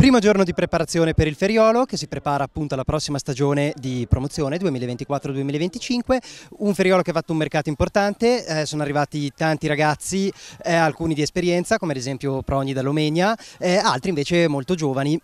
Primo giorno di preparazione per il Feriolo che si prepara appunto alla prossima stagione di promozione 2024-2025, un Feriolo che ha fatto un mercato importante, eh, sono arrivati tanti ragazzi, eh, alcuni di esperienza come ad esempio Progni dall'Omegna, eh, altri invece molto giovani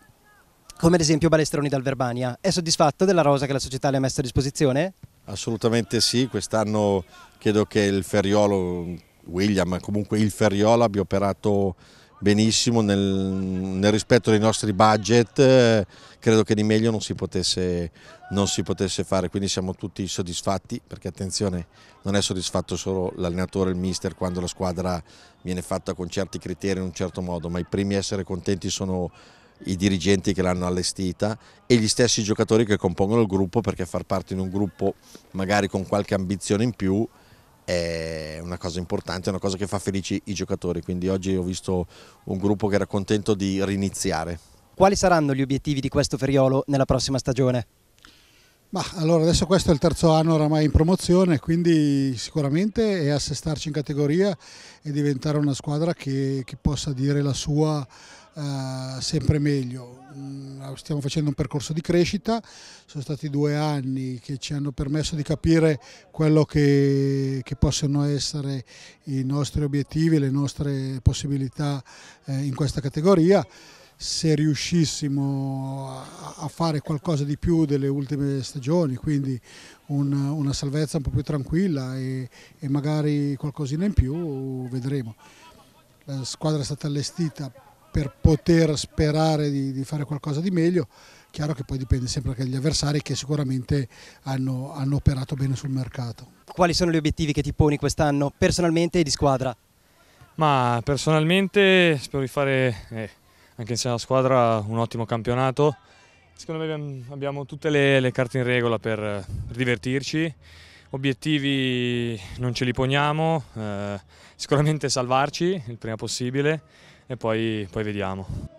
come ad esempio Balestroni dal Verbania. È soddisfatto della rosa che la società le ha messo a disposizione? Assolutamente sì, quest'anno credo che il Feriolo, William, comunque il Feriolo abbia operato benissimo nel, nel rispetto dei nostri budget, eh, credo che di meglio non si, potesse, non si potesse fare, quindi siamo tutti soddisfatti perché attenzione non è soddisfatto solo l'allenatore, il mister quando la squadra viene fatta con certi criteri in un certo modo, ma i primi a essere contenti sono i dirigenti che l'hanno allestita e gli stessi giocatori che compongono il gruppo perché far parte di un gruppo magari con qualche ambizione in più è una cosa importante, è una cosa che fa felici i giocatori, quindi oggi ho visto un gruppo che era contento di riniziare. Quali saranno gli obiettivi di questo Feriolo nella prossima stagione? Ma allora adesso questo è il terzo anno oramai in promozione, quindi sicuramente è assestarci in categoria e diventare una squadra che, che possa dire la sua eh, sempre meglio. Mm, ah, stiamo facendo un percorso di crescita, sono stati due anni che ci hanno permesso di capire quello che, che possono essere i nostri obiettivi, le nostre possibilità eh, in questa categoria se riuscissimo a fare qualcosa di più delle ultime stagioni, quindi una, una salvezza un po' più tranquilla e, e, magari qualcosina in più, vedremo. La squadra è stata allestita per poter sperare di, di, fare qualcosa di meglio. Chiaro che poi dipende sempre anche dagli avversari che sicuramente hanno, hanno operato bene sul mercato. Quali sono gli obiettivi che ti poni quest'anno personalmente e di squadra? Ma personalmente spero di fare eh, anche insieme alla squadra un ottimo campionato. Secondo me abbiamo tutte le, le carte in regola per, per, divertirci. Obiettivi non ce li poniamo, eh, sicuramente salvarci il prima possibile e poi, poi vediamo.